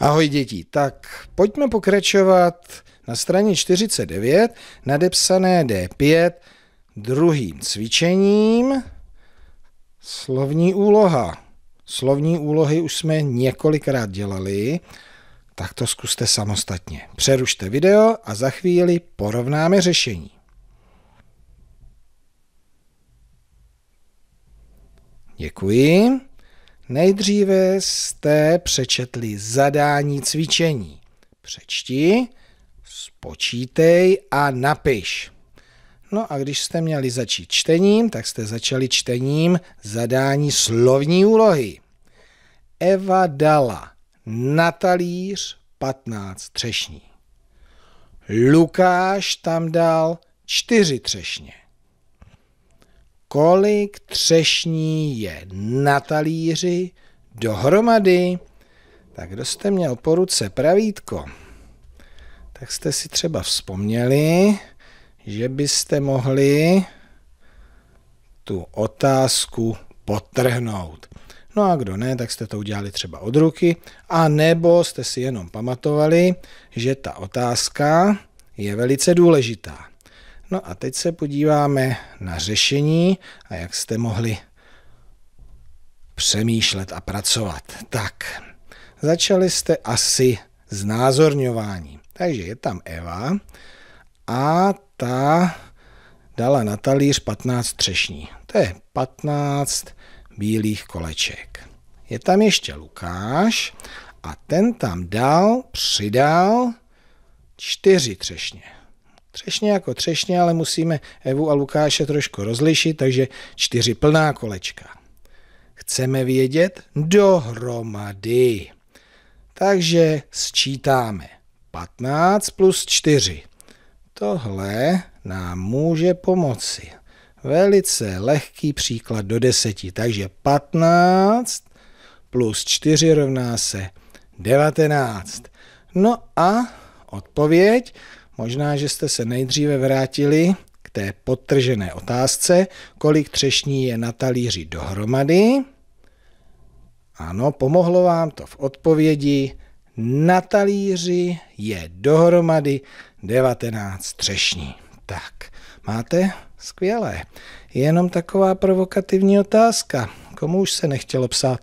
Ahoj děti, tak pojďme pokračovat na straně 49, nadepsané D5, druhým cvičením, slovní úloha. Slovní úlohy už jsme několikrát dělali, tak to zkuste samostatně. Přerušte video a za chvíli porovnáme řešení. Děkuji. Nejdříve jste přečetli zadání cvičení. Přečti, spočítej a napiš. No a když jste měli začít čtením, tak jste začali čtením zadání slovní úlohy. Eva dala na talíř 15 třešní. Lukáš tam dal 4 třešně kolik třešní je na talíři dohromady. Tak kdo jste měl po ruce pravítko, tak jste si třeba vzpomněli, že byste mohli tu otázku potrhnout. No a kdo ne, tak jste to udělali třeba od ruky, a nebo jste si jenom pamatovali, že ta otázka je velice důležitá. No a teď se podíváme na řešení a jak jste mohli přemýšlet a pracovat. Tak, začali jste asi s názorňováním. Takže je tam Eva a ta dala na talíř 15 třešní. To je 15 bílých koleček. Je tam ještě Lukáš a ten tam dal, přidal čtyři třešně. Třešně jako třešně, ale musíme Evu a Lukáše trošku rozlišit, takže čtyři plná kolečka. Chceme vědět dohromady. Takže sčítáme 15 plus 4. Tohle nám může pomoci. Velice lehký příklad do deseti. Takže 15 plus 4 rovná se 19. No a odpověď Možná, že jste se nejdříve vrátili k té podtržené otázce, kolik třešní je na talíři dohromady. Ano, pomohlo vám to v odpovědi. Na talíři je dohromady 19 třešní. Tak, máte? Skvělé. Jenom taková provokativní otázka. Komu už se nechtělo psát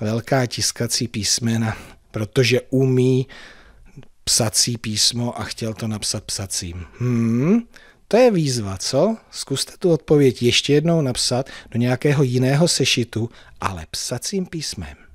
velká tiskací písmena, protože umí psací písmo a chtěl to napsat psacím. Hmm, to je výzva, co? Zkuste tu odpověď ještě jednou napsat do nějakého jiného sešitu, ale psacím písmem.